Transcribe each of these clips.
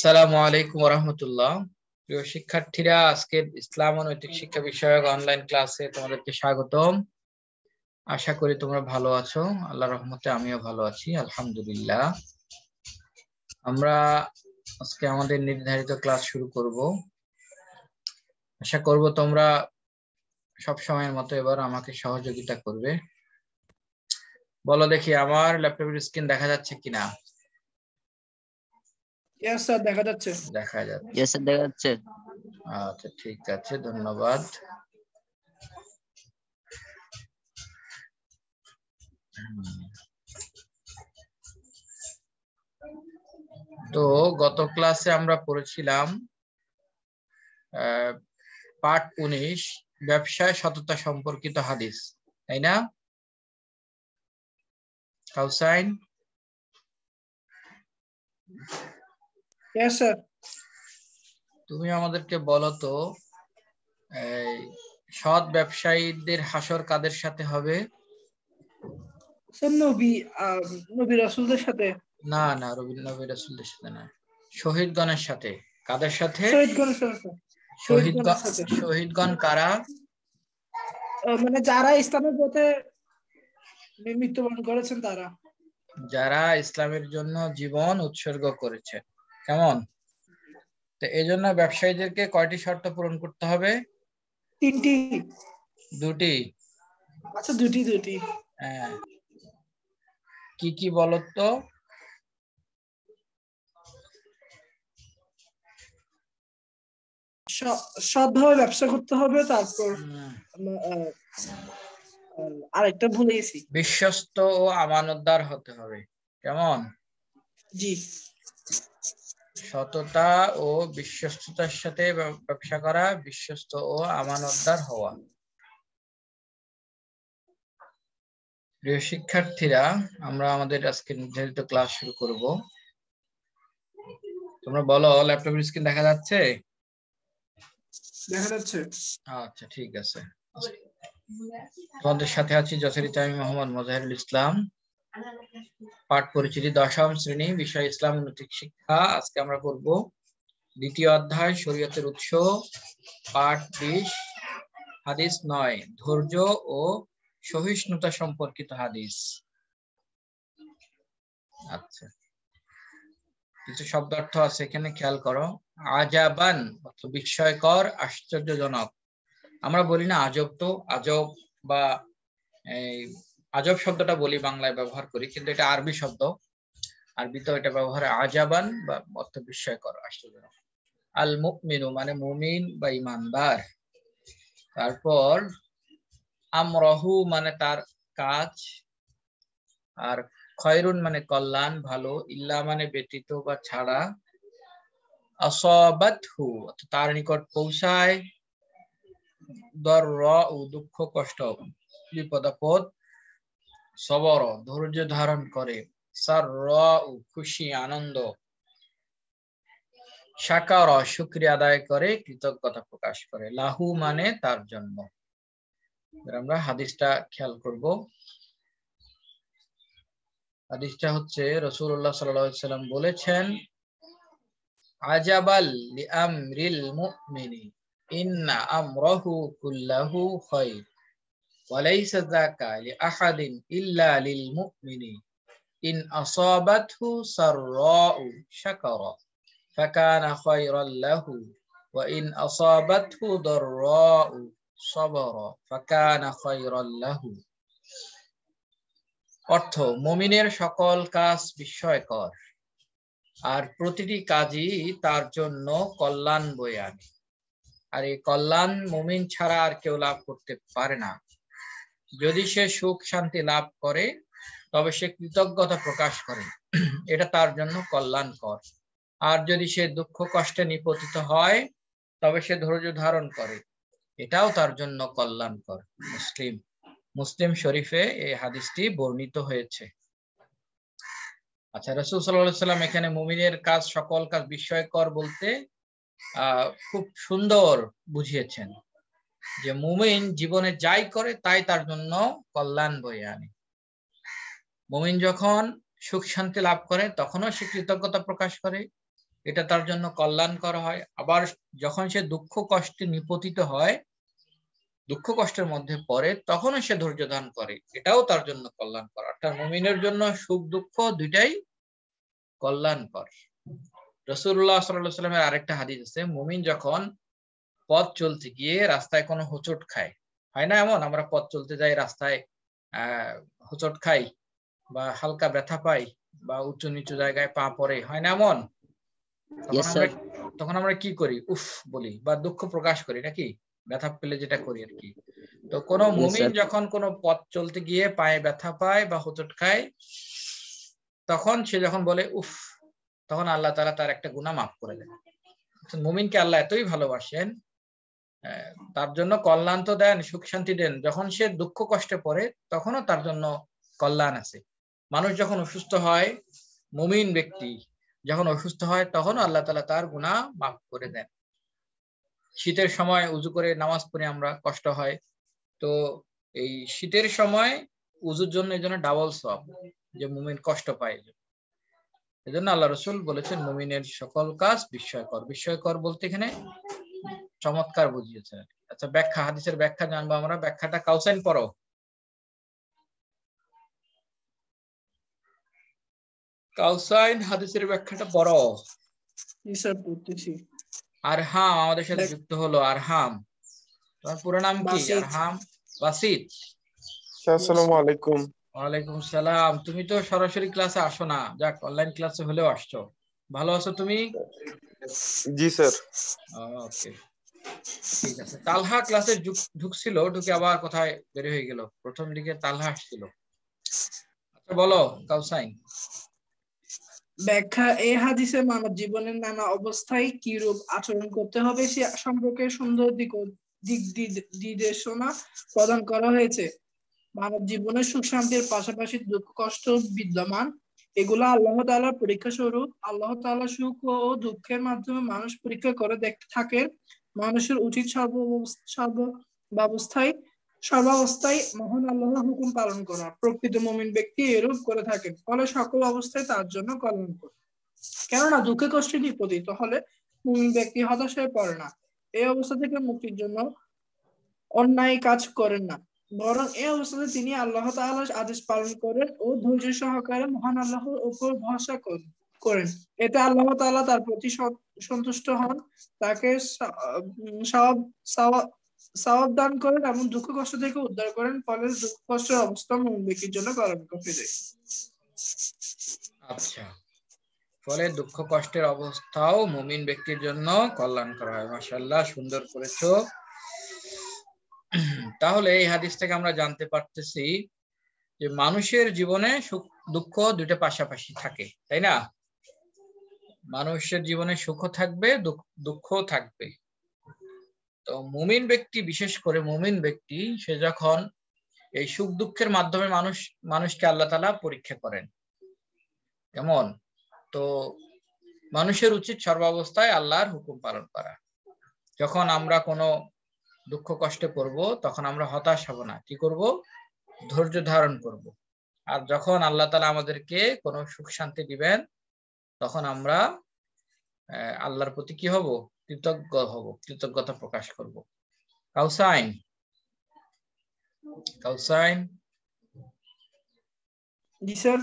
আসসালামু আলাইকুম রহমতুল্লাহ প্রিয় শিক্ষার্থীরা আজকে ইসলাম ও নৈতিক শিক্ষা বিষয়ক অনলাইন ক্লাসে তোমাদেরকে স্বাগতম আশা করি তোমরা ভালো আছো আল্লাহ রহমতে আমিও ভালো আছি আলহামদুলিল্লাহ আমরা আজকে আমাদের নির্ধারিত ক্লাস শুরু করব আশা করব তোমরা সব সময়ের মতো এবার আমাকে সহযোগিতা করবে বলো দেখি আমার ল্যাপটপের স্ক্রিন দেখা যাচ্ছে কিনা দেখা যাচ্ছে আচ্ছা ঠিক আছে ধন্যবাদ তো গত ক্লাসে আমরা পড়েছিলাম পার্ট উনিশ ব্যবসায় সততা সম্পর্কিত হাদিস তাই না কাউসাইন Yes, sir. তুমি আমাদেরকে বলো তো এই সৎ ব্যবসায়ীদের হাসর কাদের সাথে হবে নবী নবী রাসূলদের সাথে না না রবি নবী রাসূলদের সাথে না শহীদগণের সাথে কাদের সাথে শহীদগণের সাথে শহীদগণ শহীদগণ কারা মানে যারা ইসলামের পথে মৃত্যুবরণ করেছেন তারা যারা ইসলামের জন্য জীবন উৎসর্গ করেছেন কেমন তো এই জন্য ব্যবসায়ীদেরকে কয়টি শর্ত পূরণ করতে হবে তিনটি দুটি আচ্ছা দুটি দুটি হ্যাঁ কি কি বলতো সৎভাবে ব্যবসা করতে হবে তারপর আরেকটা ভুলে গেছি বিশ্বস্ত ও আমানতদার হতে হবে কেমন জি সততা ও বিশ্বস্ততার সাথে ব্যবসা করা বিশ্বস্ত ও আমানতদার হওয়া প্রিয় শিক্ষার্থীরা আমরা আমাদের আজকে নির্ধারিত ক্লাস শুরু করব তোমরা বলো ল্যাপটপের স্ক্রিন দেখা যাচ্ছে দেখা যাচ্ছে আচ্ছা ঠিক আছে তোমাদের সাথে আছি যথারীতি আমি মোহাম্মদ মজাহিরুল ইসলাম পাঠ পরিচিতি দশম শ্রেণী বিষয় ইসলাম নৈতিক শিক্ষা আজকে আমরা করব দ্বিতীয় অধ্যায় শরীয়তের উৎস পাঠ বিশ হাদিস নয় ধৈর্য ও সহিষ্ণুতা সম্পর্কিত হাদিস আচ্ছা কিছু শব্দ অর্থ আছে এখানে খেয়াল করো আজাবান বিস্ময়কর আশ্চর্যজনক আমরা বলি না আজব তো আজব বা আজব শব্দটা বলি বাংলায় ব্যবহার করি কিন্তু এটা আরবি শব্দ আরবি তো এটা ব্যবহার আজাবান বা অর্থ বিস্ময়কর আশ্চর্যজনক আল মুকমিনু মানে মুমিন বা ইমানদার তারপর আমরহু মানে তার কাজ আর খয়রুন মানে কল্যাণ ভালো ইল্লা মানে ব্যতীত বা ছাড়া অসবাতহু তার নিকট পৌঁছায় দর দুঃখ কষ্ট বিপদাপদ সবর ধৈর্য ধারণ করে সার র খুশি আনন্দ সাকার শুক্রিয়া আদায় করে কৃতজ্ঞতা প্রকাশ করে লাহু মানে তার জন্য আমরা হাদিসটা খেয়াল করব হাদিসটা হচ্ছে রসুল্লাহ সাল্লাম বলেছেন আজাবাল আমরিল মুমিনি ইন্না আমরহু কুল্লাহু খায়র وليس ذاك لأحد إلا للمؤمن إن أصابته سراء شكر فكان خيرا له وإن أصابته ضراء صبر فكان خيرا له অর্থ মুমিনের সকল কাজ বিস্ময়কর আর প্রতিটি কাজই তার জন্য কল্যাণ বয়ে আনে আর এই কল্যাণ মুমিন ছাড়া আর কেউ লাভ করতে পারে না যদি সে সুখ শান্তি লাভ করে তবে সে কৃতজ্ঞতা প্রকাশ করে এটা তার জন্য কল্যাণকর আর যদি সে দুঃখ কষ্টে নিপতিত হয় তবে সে ধৈর্য ধারণ করে এটাও তার জন্য কল্যাণকর মুসলিম মুসলিম শরীফে এই হাদিসটি বর্ণিত হয়েছে আচ্ছা রসুল সাল্লাহ সাল্লাম এখানে মুমিনের কাজ সকল কাজ বিস্ময়কর বলতে খুব সুন্দর বুঝিয়েছেন যে মুমিন জীবনে যাই করে তাই তার জন্য কল্যাণ বয়ে আনে মুমিন যখন সুখ শান্তি লাভ করে তখনও সে কৃতজ্ঞতা প্রকাশ করে এটা তার জন্য কল্যাণ করা হয় আবার যখন সে দুঃখ কষ্টে নিপতিত হয় দুঃখ কষ্টের মধ্যে পড়ে তখনও সে ধৈর্য দান করে এটাও তার জন্য কল্যাণ করে অর্থাৎ মুমিনের জন্য সুখ দুঃখ দুইটাই করে রসুল্লাহ সাল্লামের আরেকটা হাদিস আছে মুমিন যখন পথ চলতে গিয়ে রাস্তায় কোনো হোঁচট খায় হয় না এমন আমরা পথ চলতে যাই রাস্তায় হোঁচট খাই বা হালকা ব্যথা পাই বা উঁচু নিচু জায়গায় পা পড়ে হয় না এমন তখন আমরা কি করি উফ বলি বা দুঃখ প্রকাশ করি নাকি ব্যথা পেলে যেটা করি আর কি তো কোনো মুমিন যখন কোনো পথ চলতে গিয়ে পায়ে ব্যথা পায় বা হোঁচট খায় তখন সে যখন বলে উফ তখন আল্লাহ তারা তার একটা গুণা মাফ করে দেন মুমিনকে আল্লাহ এতই ভালোবাসেন হ্যাঁ, তার জন্য কল্যাণ তো দেন সুখ শান্তি দেন যখন সে দুঃখ কষ্টে পড়ে তখনও তার জন্য কল্যাণ আছে মানুষ যখন অসুস্থ হয় মুমিন ব্যক্তি যখন অসুস্থ হয় তখন আল্লাহ তালা তার গুণা মাফ করে দেন শীতের সময় উজু করে নামাজ পড়ে আমরা কষ্ট হয় তো এই শীতের সময় উজুর জন্য এই জন্য ডাবল সব যে মুমিন কষ্ট পায় এজন্য আল্লাহ রসুল বলেছেন মুমিনের সকল কাজ বিস্ময়কর বিস্ময়কর বলতে এখানে চমৎকার বুঝিয়েছে আচ্ছা ব্যাখ্যা হাদিসের ব্যাখ্যা জানবো আমরা ব্যাখ্যাটা কাউসাইন পড়ো কাউসাইন হাদিসের ব্যাখ্যাটা বড় স্যার পড়তেছি আমাদের সাথে যুক্ত হলো আর হাম তোমার পুরো নাম কি হাম বাসিত আসসালামু আলাইকুম ওয়ালাইকুম সালাম তুমি তো সরাসরি ক্লাসে আসো না যাক অনলাইন ক্লাসে হলেও আসছো ভালো আছো তুমি জি স্যার ওকে ঠিক আছে তালহা ক্লাসে ঢুকছিল ঢুকে আবার কোথায় বের হয়ে গেল প্রথম দিকে তালহা আসছিল আচ্ছা বলো কাউসাইন ব্যাখ্যা এ হাদিসে মানব জীবনের নানা অবস্থায় আচরণ করতে হবে সে সম্পর্কে সুন্দর দিক দিক নির্দেশনা প্রদান করা হয়েছে মানব জীবনের সুখ শান্তির পাশাপাশি দুঃখ কষ্ট বিদ্যমান এগুলো আল্লাহ তালার পরীক্ষা স্বরূপ আল্লাহ তাআলা সুখ ও দুঃখের মাধ্যমে মানুষ পরীক্ষা করে দেখতে থাকেন মানুষের উচিত সর্ব সর্ব ব্যবস্থায় সর্বাবস্থায় মহান আল্লাহ হুকুম পালন করা প্রকৃত মমিন ব্যক্তি এরূপ করে থাকেন ফলে সকল অবস্থায় তার জন্য কল্যাণ করে কেননা দুঃখে কষ্টে নিপতিত হলে মমিন ব্যক্তি হতাশায় পড়ে না এই অবস্থা থেকে মুক্তির জন্য অন্যায় কাজ করেন না বরং এই অবস্থাতে তিনি আল্লাহ তাল আদেশ পালন করেন ও ধৈর্য সহকারে মহান আল্লাহর উপর ভরসা করেন করেন এতে আল্লাহ তাআলা তার প্রতি সন্তুষ্ট হন তাকে সওয়াব দান করেন এবং দুঃখ কষ্ট থেকে উদ্ধার করেন ফলে দুঃখ কষ্টের অবস্থা মুমিন ব্যক্তির জন্য কফি দেয় আচ্ছা ফলে দুঃখ কষ্টের অবস্থাও মুমিন ব্যক্তির জন্য কল্যাণ করা হয় মাশাআল্লাহ সুন্দর করেছো তাহলে এই হাদিস থেকে আমরা জানতে পারতেছি যে মানুষের জীবনে সুখ দুঃখ দুইটা পাশাপাশি থাকে তাই না মানুষের জীবনে সুখ থাকবে দুঃখ থাকবে তো মুমিন ব্যক্তি বিশেষ করে মুমিন ব্যক্তি সে যখন এই সুখ দুঃখের মাধ্যমে মানুষ মানুষকে আল্লাহ তালা পরীক্ষা করেন কেমন তো মানুষের উচিত সর্বাবস্থায় আল্লাহর হুকুম পালন করা যখন আমরা কোনো দুঃখ কষ্টে পড়ব তখন আমরা হতাশ হব না কি করব ধৈর্য ধারণ করব আর যখন আল্লাহ তালা আমাদেরকে কোনো সুখ শান্তি দিবেন তখন আমরা আল্লাহর প্রতি কি হব কৃতজ্ঞ হব কৃতজ্ঞতা প্রকাশ করব কাউসাইন কাউসাইন জি স্যার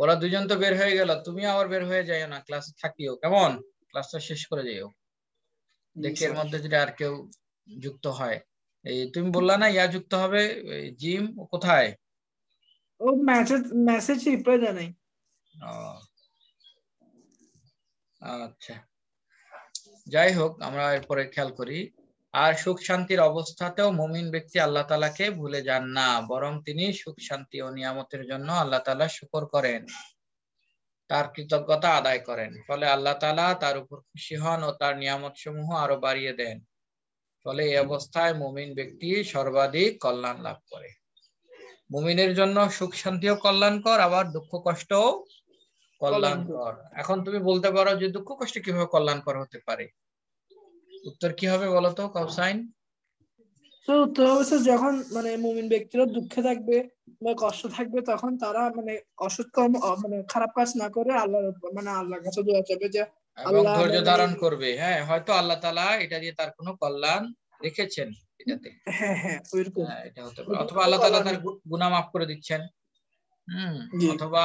ওরা দুজন তো বের হয়ে গেল তুমি আবার বের হয়ে যাইও না ক্লাসে থাকিও কেমন ক্লাসটা শেষ করে যাইও দেখি এর মধ্যে যদি আর কেউ যুক্ত হয় এই তুমি বললা না ইয়া যুক্ত হবে জিম কোথায় ও মেসেজ মেসেজ রিপ্লাই দেয় নাই আচ্ছা যাই হোক আমরা এরপরে খেয়াল করি আর সুখ শান্তির অবস্থাতেও মুমিন ব্যক্তি আল্লাহ তালাকে ভুলে যান না বরং তিনি সুখ শান্তি ও নিয়ামতের জন্য আল্লাহ তালা শুকর করেন তার কৃতজ্ঞতা আদায় করেন ফলে আল্লাহ তালা তার উপর খুশি হন ও তার নিয়ামত সমূহ আরো বাড়িয়ে দেন ফলে এই অবস্থায় মুমিন ব্যক্তি সর্বাধিক কল্যাণ লাভ করে মুমিনের জন্য সুখ শান্তিও কল্যাণকর আবার দুঃখ কষ্টও কল্যাণকর এখন তুমি বলতে পারো যে দুঃখ কষ্ট কিভাবে কল্যাণকর হতে পারে উত্তর কি হবে বলতো কাউসাইন উত্তর হবে যখন মানে মুমিন ব্যক্তিরা দুঃখে থাকবে বা কষ্ট থাকবে তখন তারা মানে অসৎ কর্ম মানে খারাপ কাজ না করে আল্লাহর মানে আল্লাহর কাছে দোয়া চাবে যে ধৈর্য ধারণ করবে হ্যাঁ হয়তো আল্লাহ তালা এটা দিয়ে তার কোনো কল্যাণ রেখেছেন এটাতে হ্যাঁ হ্যাঁ, হ্যাঁ এটা অথবা আল্লাহ তাআলা তার গুনা মাফ করে দিচ্ছেন হুম অথবা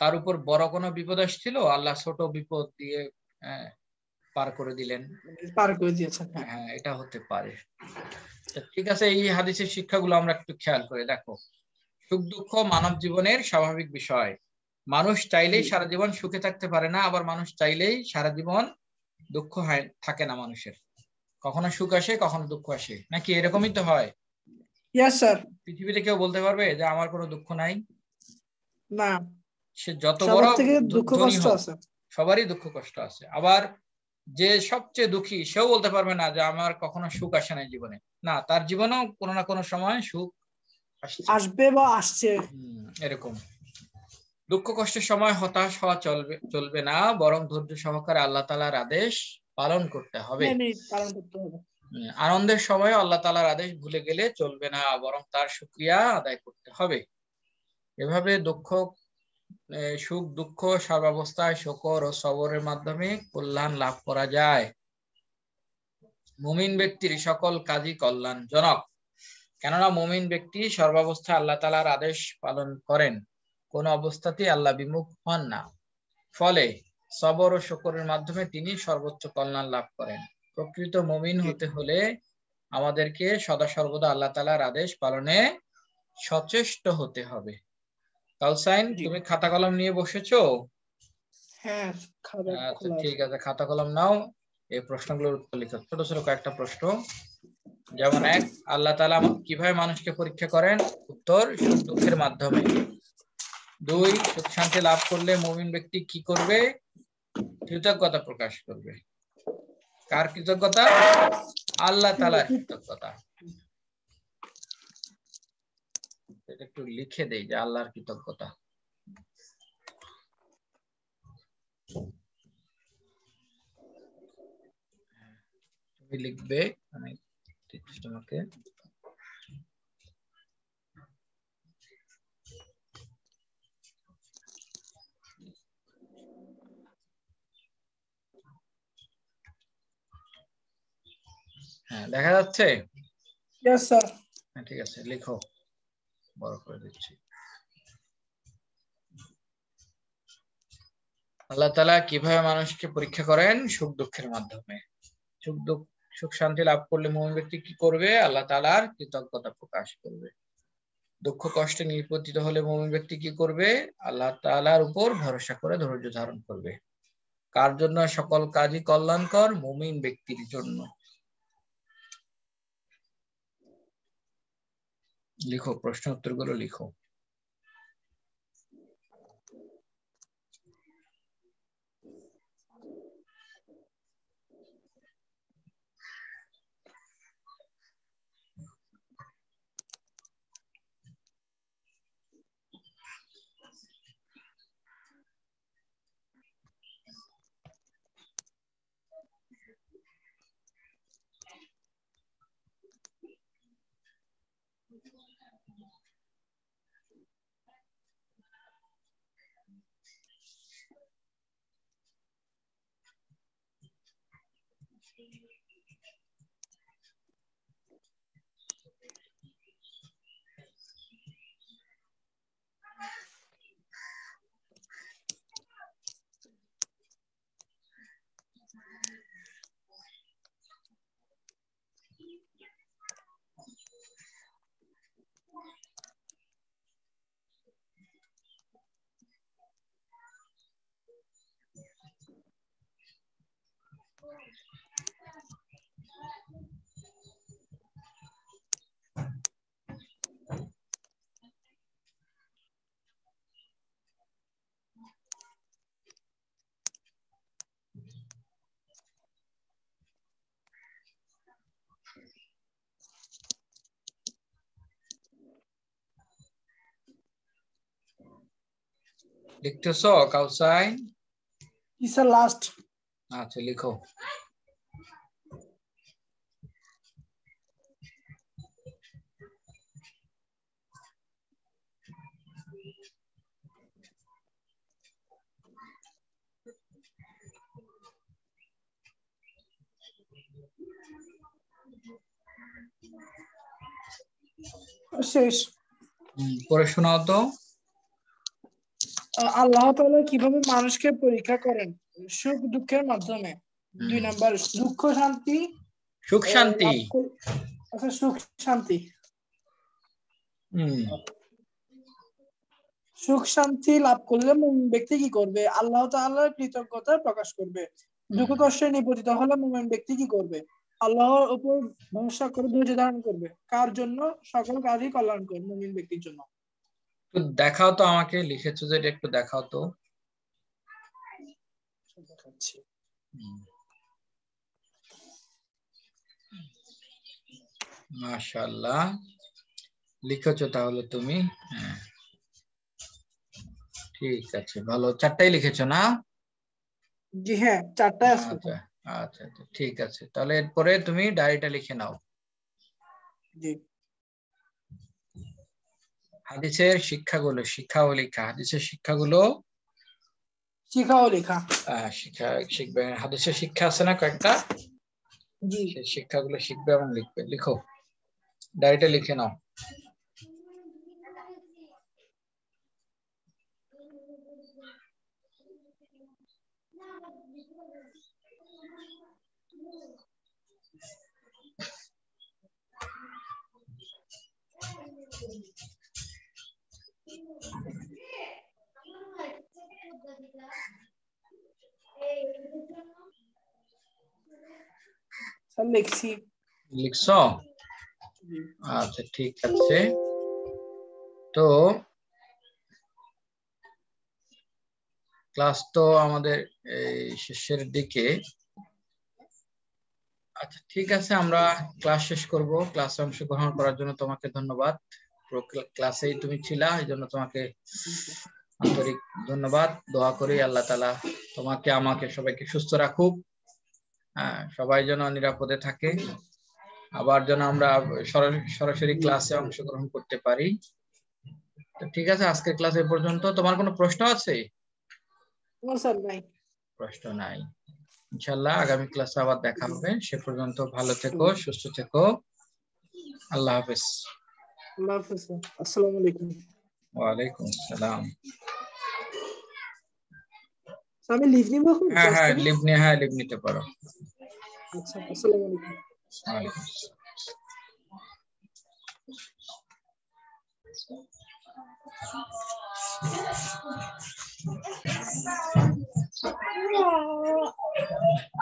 তার উপর বড় কোনো বিপদ আসছিল আল্লাহ ছোট বিপদ দিয়ে হ্যাঁ, পার করে দিলেন পার করে দিয়েছেন হ্যাঁ, হ্যাঁ এটা হতে পারে ঠিক আছে এই হাদিসের শিক্ষাগুলো আমরা একটু খেয়াল করে দেখো সুখ দুঃখ মানব জীবনের স্বাভাবিক বিষয় মানুষ চাইলেই সারা জীবন সুখে থাকতে পারে না আবার মানুষ চাইলেই সারা জীবন দুঃখ হয় থাকে না মানুষের কখনো সুখ আসে কখনো দুঃখ আসে নাকি এরকমই তো হয় পৃথিবীতে কেউ বলতে পারবে যে আমার কোনো দুঃখ নাই না সে যত বড় দুঃখ কষ্ট আছে সবারই দুঃখ কষ্ট আছে আবার যে সবচেয়ে দুঃখী সেও বলতে পারবে না যে আমার কখনো সুখ আসে নাই জীবনে না তার জীবনেও কোনো না কোনো সময় সুখ আসবে বা আসছে এরকম দুঃখ কষ্টের সময় হতাশ হওয়া চলবে চলবে না বরং ধৈর্য সহকারে আল্লাহ তালার আদেশ পালন করতে হবে আনন্দের সময় আল্লাহ তালার আদেশ ভুলে গেলে চলবে না বরং তার সুক্রিয়া আদায় করতে হবে এভাবে দুঃখ সুখ দুঃখ সর্বাবস্থায় শকর ও সবরের মাধ্যমে কল্যাণ লাভ করা যায় মুমিন ব্যক্তির সকল কাজই কল্যাণজনক কেননা মুমিন ব্যক্তি সর্বাবস্থা আল্লাহ তালার আদেশ পালন করেন কোন অবস্থাতেই আল্লাহ বিমুখ হন না ফলে সবর ও শকরের মাধ্যমে তিনি সর্বোচ্চ কল্যাণ লাভ করেন প্রকৃত মুমিন হতে হলে আমাদেরকে সদা সর্বদা আল্লাহ তালার আদেশ পালনে সচেষ্ট হতে হবে কালসাইন তুমি খাতা কলম নিয়ে বসেছো হ্যাঁ আচ্ছা, ঠিক আছে খাতা কলম নাও এই প্রশ্নগুলোর উত্তর লিখো ছোট ছোট কয়েকটা প্রশ্ন যেমন এক আল্লাহ তালা কিভাবে মানুষকে পরীক্ষা করেন উত্তর দুঃখের মাধ্যমে দুই সুখ শান্তি লাভ করলে মুমিন ব্যক্তি কি করবে কৃতজ্ঞতা প্রকাশ করবে কার কৃতজ্ঞতা আল্লাহ তালার কৃতজ্ঞতা এটা একটু লিখে দেই যে আল্লাহর কৃতজ্ঞতা তুমি লিখবে আমি মানে তোমাকে হ্যাঁ দেখা যাচ্ছে হ্যাঁ, ঠিক আছে লিখো বড় করে দিচ্ছি আল্লাহ তালা কিভাবে মানুষকে পরীক্ষা করেন সুখ দুঃখের মাধ্যমে সুখ দুঃখ সুখ শান্তি লাভ করলে মোহন ব্যক্তি কি করবে আল্লাহ তালার কৃতজ্ঞতা প্রকাশ করবে দুঃখ কষ্টে নিপতিত হলে মোমিন ব্যক্তি কি করবে আল্লাহ তালার উপর ভরসা করে ধৈর্য ধারণ করবে কার জন্য সকল কাজই কল্যাণকর মুমিন ব্যক্তির জন্য লিখো প্রশ্ন উত্তর গুলো লিখো see. লিখতেছো ইস আর লাস্ট আচ্ছা লিখো শেষ পড়ে শোনাও তো আল্লাহ তালা কিভাবে মানুষকে পরীক্ষা করেন সুখ দুঃখের মাধ্যমে দুই নাম্বার দুঃখ শান্তি সুখ শান্তি আচ্ছা সুখ শান্তি সুখ শান্তি লাভ করলে ব্যক্তি কি করবে আল্লাহ তাআলার কৃতজ্ঞতা প্রকাশ করবে দুঃখ কষ্টে নিপতিত হলে মুমিন ব্যক্তি কি করবে আল্লাহর উপর ভরসা করে ধৈর্য ধারণ করবে কার জন্য সকল কাজই কল্যাণ কল্যাণকর মুমিন ব্যক্তির জন্য একটু দেখাও তো আমাকে লিখেছো যেটা একটু দেখাও তো মাশাল্লাহ লিখেছো তাহলে তুমি হ্যাঁ ঠিক আছে ভালো চারটাই লিখেছো না জি হ্যাঁ চারটা আচ্ছা, আচ্ছা আচ্ছা ঠিক আছে তাহলে এরপরে তুমি ডায়েরিটা লিখে নাও জি হাদিসের শিক্ষাগুলো শিক্ষা ও লেখা হাদিসের শিক্ষাগুলো শিক্ষা ও লেখা শিক্ষা শিখবেন হাদিসের শিক্ষা আছে না কয়েকটা জি শিক্ষাগুলো শিখবে এবং লিখবে লিখো ডায়েরিটা লিখে নাও লিখছি লিখছো আচ্ছা ঠিক আছে তো ক্লাস তো আমাদের এই শেষের দিকে আচ্ছা ঠিক আছে আমরা ক্লাস শেষ করব ক্লাসে অংশগ্রহণ করার জন্য তোমাকে ধন্যবাদ ক্লাসেই তুমি ছিলা এই জন্য তোমাকে আন্তরিক ধন্যবাদ দোয়া করি আল্লাহ তালা তোমাকে আমাকে সবাইকে সুস্থ রাখুক হ্যাঁ সবাই যেন নিরাপদে থাকে আবার যেন আমরা সরাসরি ক্লাসে অংশগ্রহণ করতে পারি তো ঠিক আছে আজকের ক্লাস এ পর্যন্ত তোমার কোনো প্রশ্ন আছে প্রশ্ন নাই ইনশাল্লাহ আগামী ক্লাসে আবার দেখা হবে সে পর্যন্ত ভালো থেকো সুস্থ থেকো আল্লাহ হাফেজ আল্লাহ ওয়ালাইকুম আসসালামু আলাইকুম ওয়া আলাইকুম আসসালাম আমি লিভ নিব হ্যাঁ হ্যাঁ লিভ নিয়ে হ্যাঁ লিভ নিতে পারো আচ্ছা আসসালামু আলাইকুম